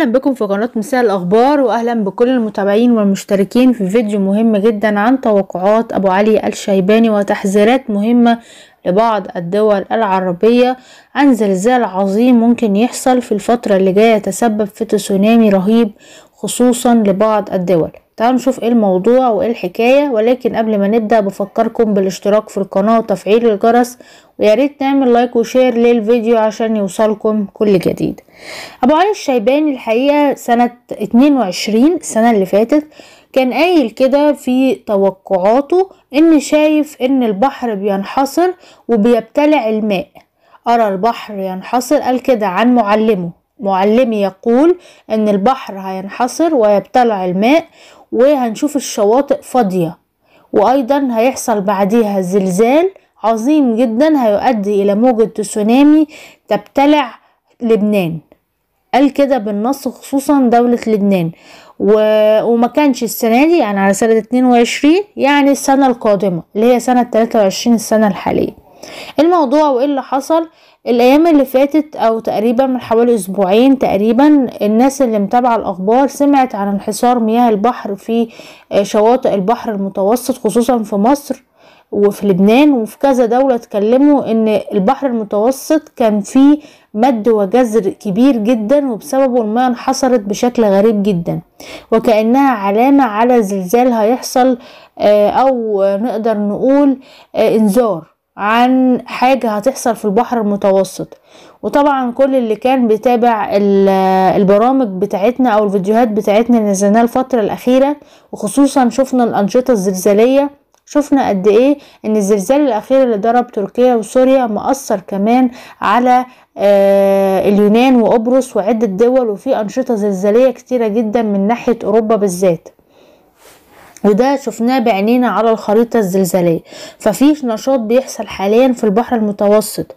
اهلا بكم في قناة مساء الاخبار واهلا بكل المتابعين والمشتركين في فيديو مهم جدا عن توقعات ابو علي الشيباني وتحذيرات مهمة لبعض الدول العربية عن زلزال عظيم ممكن يحصل في الفترة اللي جاية يتسبب في تسونامي رهيب خصوصا لبعض الدول تعالوا نشوف ايه الموضوع وايه الحكاية ولكن قبل ما نبدأ بفكركم بالاشتراك في القناة وتفعيل الجرس وياريت تعمل لايك وشير للفيديو عشان يوصلكم كل جديد ابو علي الشيباني الحقيقة سنة 22 السنة اللي فاتت كان قايل كده في توقعاته ان شايف ان البحر بينحصر وبيبتلع الماء أرى البحر ينحصر قال كده عن معلمه معلمي يقول أن البحر هينحصر ويبتلع الماء وهنشوف الشواطئ فاضية وأيضا هيحصل بعديها زلزال عظيم جدا هيؤدي إلى موجة تسونامي تبتلع لبنان قال كده بالنص خصوصا دولة لبنان و... وما كانش السنة دي يعني على سنة 22 يعني السنة القادمة اللي هي سنة 23 السنة الحالية الموضوع وايه اللي حصل الايام اللي فاتت او تقريبا من حوالي اسبوعين تقريبا الناس اللي متابعه الاخبار سمعت عن انحسار مياه البحر في آه، شواطئ البحر المتوسط خصوصا في مصر وفي لبنان وفي كذا دولة اتكلموا ان البحر المتوسط كان فيه مد وجزر كبير جدا وبسببه المياه انحصرت بشكل غريب جدا وكأنها علامة على زلزال هيحصل آه، او نقدر نقول آه، انذار عن حاجة هتحصل في البحر المتوسط وطبعا كل اللي كان بيتابع البرامج بتاعتنا او الفيديوهات بتاعتنا اللي نزلناها الفترة الاخيرة وخصوصا شفنا الانشطة الزلزالية شفنا قد ايه ان الزلزال الاخير اللي ضرب تركيا وسوريا مأثر كمان على آه، اليونان وقبرص وعدة دول وفي انشطة زلزالية كتيرة جدا من ناحية اوروبا بالذات وده شفناه بعينينا على الخريطة الزلزالية ففيش نشاط بيحصل حاليا في البحر المتوسط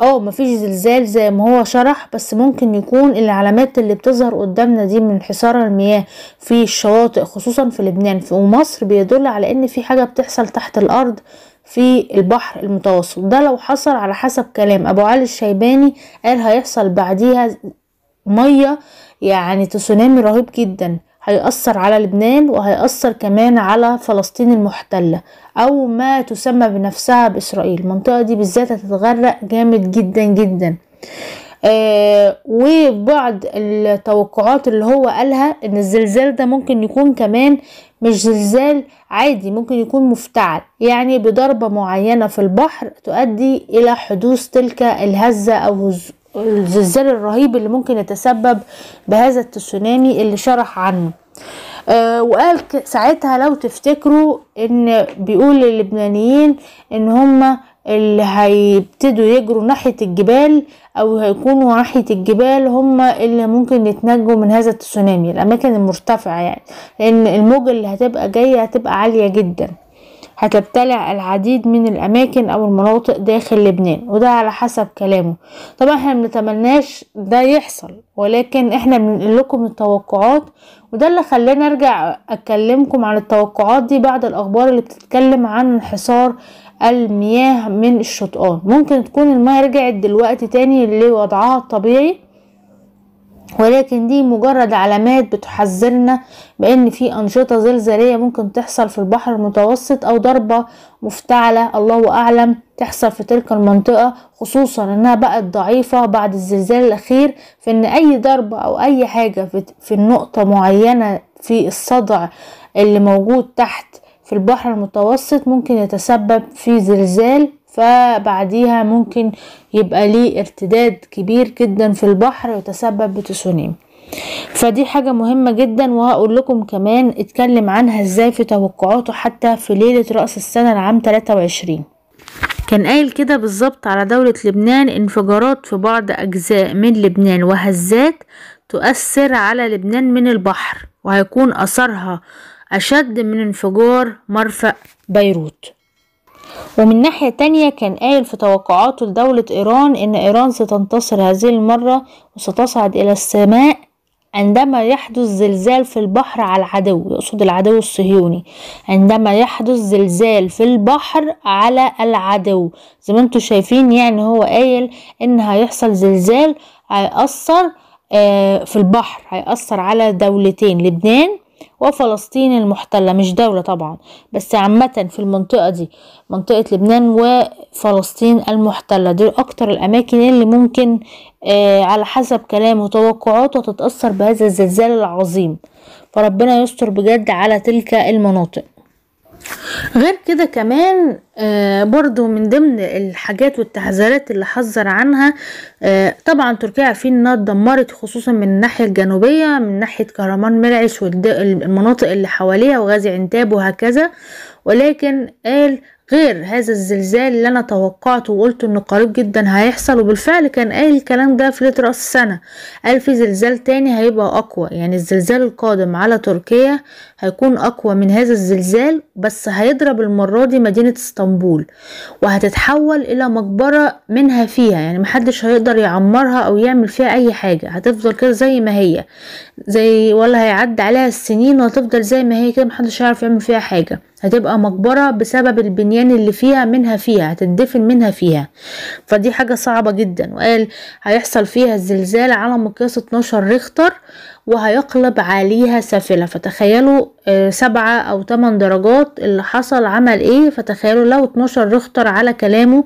اه مفيش زلزال زي ما هو شرح بس ممكن يكون العلامات اللي بتظهر قدامنا دي من انحسار المياه في الشواطئ خصوصا في لبنان ومصر بيدل على ان في حاجة بتحصل تحت الارض في البحر المتوسط ده لو حصل على حسب كلام ابو علي الشيباني قال هيحصل بعديها مية يعني تسونامي رهيب جدا هيأثر على لبنان وهيأثر كمان على فلسطين المحتلة أو ما تسمى بنفسها بإسرائيل المنطقة دي بالذات هتتغرق جامد جدا جدا آه وبعض التوقعات اللي هو قالها ان الزلزال ده ممكن يكون كمان مش زلزال عادي ممكن يكون مفتعل يعني بضربة معينة في البحر تؤدي الى حدوث تلك الهزة او الزلزال الرهيب اللي ممكن يتسبب بهذا التسونامي اللي شرح عنه آه وقال ساعتها لو تفتكروا ان بيقول للبنانيين ان هما اللي هيبتدوا يجروا ناحية الجبال او هيكونوا ناحية الجبال هما اللي ممكن يتنجوا من هذا التسونامي الاماكن المرتفعة يعني لان الموجة اللي هتبقى جاية هتبقى عالية جدا هتبتلع العديد من الأماكن أو المناطق داخل لبنان وده على حسب كلامه طبعا احنا منتمناش ده يحصل ولكن احنا بننقل لكم التوقعات وده اللي خلاني ارجع اكلمكم عن التوقعات دي بعد الاخبار اللي بتتكلم عن انحصار المياه من الشطآن ممكن تكون المياه رجعت دلوقتي تاني لوضعها الطبيعي ولكن دي مجرد علامات بتحذرنا بان في انشطة زلزالية ممكن تحصل في البحر المتوسط او ضربة مفتعلة الله اعلم تحصل في تلك المنطقة خصوصا انها بقت ضعيفة بعد الزلزال الاخير فان اي ضربة او اي حاجة في النقطة معينة في الصدع اللي موجود تحت في البحر المتوسط ممكن يتسبب في زلزال فبعديها ممكن يبقى ليه ارتداد كبير جدا في البحر وتسبب بتسونامي فدي حاجة مهمة جدا وهقول لكم كمان اتكلم عنها ازاي في توقعاته حتى في ليلة رأس السنة العام 23 كان قايل كده بالظبط على دولة لبنان انفجارات في بعض أجزاء من لبنان وهزات تؤثر على لبنان من البحر وهيكون أثرها أشد من انفجار مرفأ بيروت ومن ناحية تانية كان قايل في توقعاته لدولة إيران إن إيران ستنتصر هذه المرة وستصعد إلى السماء عندما يحدث زلزال في البحر على العدو يقصد العدو الصهيوني عندما يحدث زلزال في البحر على العدو زي ما انتم شايفين يعني هو قايل ان هيحصل زلزال هيأثر آه، في البحر هيأثر على دولتين لبنان وفلسطين المحتلة مش دولة طبعا بس عامة في المنطقة دي منطقة لبنان وفلسطين المحتلة دول أكتر الأماكن اللي ممكن آه على حسب كلامه وتوقعاته تتأثر بهذا الزلزال العظيم فربنا يستر بجد على تلك المناطق غير كده كمان آه برضو من ضمن الحاجات والتحذيرات اللي حذر عنها آه طبعا تركيا عارفين انها اتدمرت خصوصا من الناحيه الجنوبيه من ناحيه كهرمان مرعش والمناطق اللي حواليها وغازي عنتاب وهكذا ولكن قال غير هذا الزلزال اللي انا توقعته وقلت انه قريب جدا هيحصل وبالفعل كان قال الكلام ده في راس السنه قال في زلزال تاني هيبقى اقوى يعني الزلزال القادم على تركيا هيكون اقوى من هذا الزلزال بس هيضرب المره دي مدينه اسطنبول وهتتحول الى مقبره منها فيها يعني محدش هيقدر يعمرها او يعمل فيها اي حاجه هتفضل كده زي ما هي زي ولا هيعدي عليها السنين وهتفضل زي ما هي كده محدش هيعرف يعمل فيها حاجه هتبقى مقبرة بسبب البنيان اللي فيها منها فيها هتدفن منها فيها فدي حاجة صعبة جدا وقال هيحصل فيها الزلزال على مقياس 12 ريختر وهيقلب عليها سافلة فتخيلوا آه، سبعة او ثمان درجات اللي حصل عمل ايه فتخيلوا لو 12 ريختر على كلامه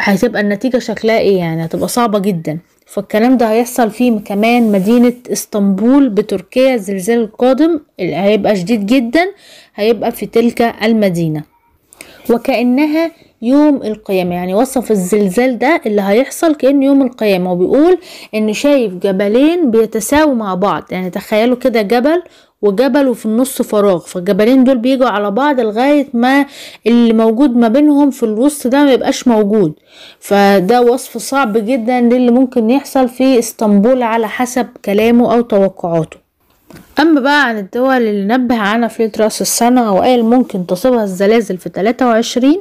هتبقى النتيجة شكلها ايه يعني هتبقى صعبة جدا فالكلام ده هيحصل في كمان مدينة اسطنبول بتركيا الزلزال القادم اللي هيبقى شديد جدا هيبقى في تلك المدينة وكأنها يوم القيامة يعني وصف الزلزال ده اللي هيحصل كأنه يوم القيامة وبيقول إنه شايف جبلين بيتساووا مع بعض يعني تخيلوا كده جبل وجبل وفي النص فراغ فالجبلين دول بيجوا على بعض لغاية ما اللي موجود ما بينهم في الوسط ده ما يبقاش موجود فده وصف صعب جدا للي ممكن يحصل في اسطنبول على حسب كلامه او توقعاته أما بقى عن الدول اللي نبه عنها في رأس السنة وقال ممكن تصيبها الزلازل في 23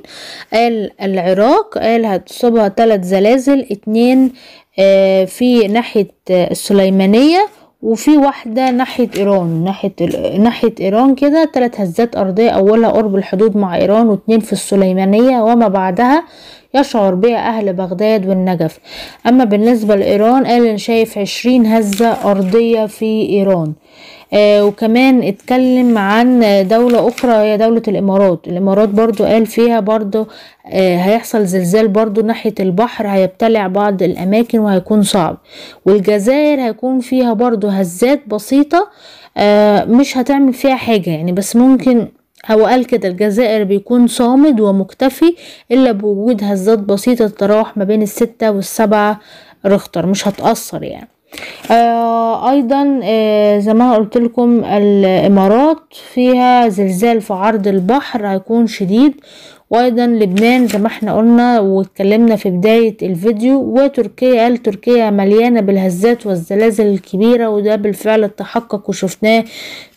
قال العراق قال هتصيبها تلات زلازل اتنين آه، في ناحية السليمانية وفي واحدة ناحية ايران ناحية ناحية ايران كده تلات هزات ارضية اولها قرب الحدود مع ايران واتنين في السليمانية وما بعدها يشعر بها اهل بغداد والنجف اما بالنسبة لايران قال شايف عشرين هزة ارضية في ايران آه، وكمان اتكلم عن دولة اخرى هي دولة الامارات الامارات برضو قال فيها برضو آه، هيحصل زلزال برضو ناحية البحر هيبتلع بعض الاماكن وهيكون صعب والجزائر هيكون فيها برضو هزات بسيطة آه، مش هتعمل فيها حاجة يعني بس ممكن هو قال كده الجزائر بيكون صامد ومكتفي إلا بوجود هزات بسيطة تتراوح ما بين الستة والسبعة رختر مش هتأثر يعني آه ايضا آه زي ما قلت لكم الامارات فيها زلزال في عرض البحر هيكون شديد وايضا لبنان زي ما احنا قلنا واتكلمنا في بداية الفيديو وتركيا قال تركيا مليانة بالهزات والزلازل الكبيرة وده بالفعل تحقق وشفناه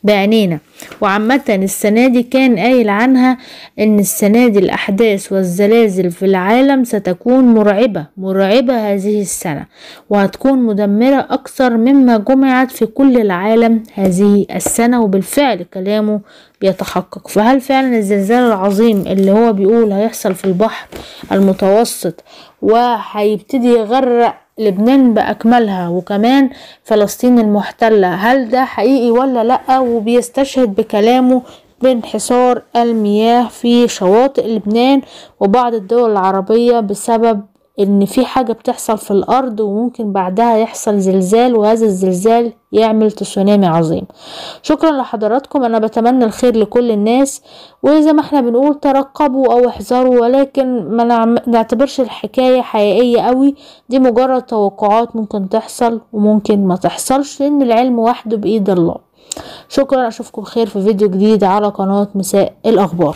بعينينا وعامة السنة دي كان قايل عنها ان السنة دي الاحداث والزلازل في العالم ستكون مرعبة مرعبة هذه السنة وهتكون مدمرة اكثر مما جمعت في كل العالم هذه السنة وبالفعل كلامه بيتحقق فهل فعلا الزلزال العظيم اللي هو بيقول هيحصل في البحر المتوسط وهيبتدي يغرق لبنان بأكملها وكمان فلسطين المحتلة هل ده حقيقي ولا لأ وبيستشهد بكلامه بانحصار المياه في شواطئ لبنان وبعض الدول العربية بسبب ان في حاجة بتحصل في الارض وممكن بعدها يحصل زلزال وهذا الزلزال يعمل تسونامي عظيم شكرا لحضراتكم انا بتمنى الخير لكل الناس واذا ما احنا بنقول ترقبوا او احذروا ولكن نعم-، ما نعتبرش الحكاية حقيقية قوي دي مجرد توقعات ممكن تحصل وممكن ما تحصلش لان العلم وحده بايد الله شكرا اشوفكم خير في فيديو جديد على قناة مساء الاخبار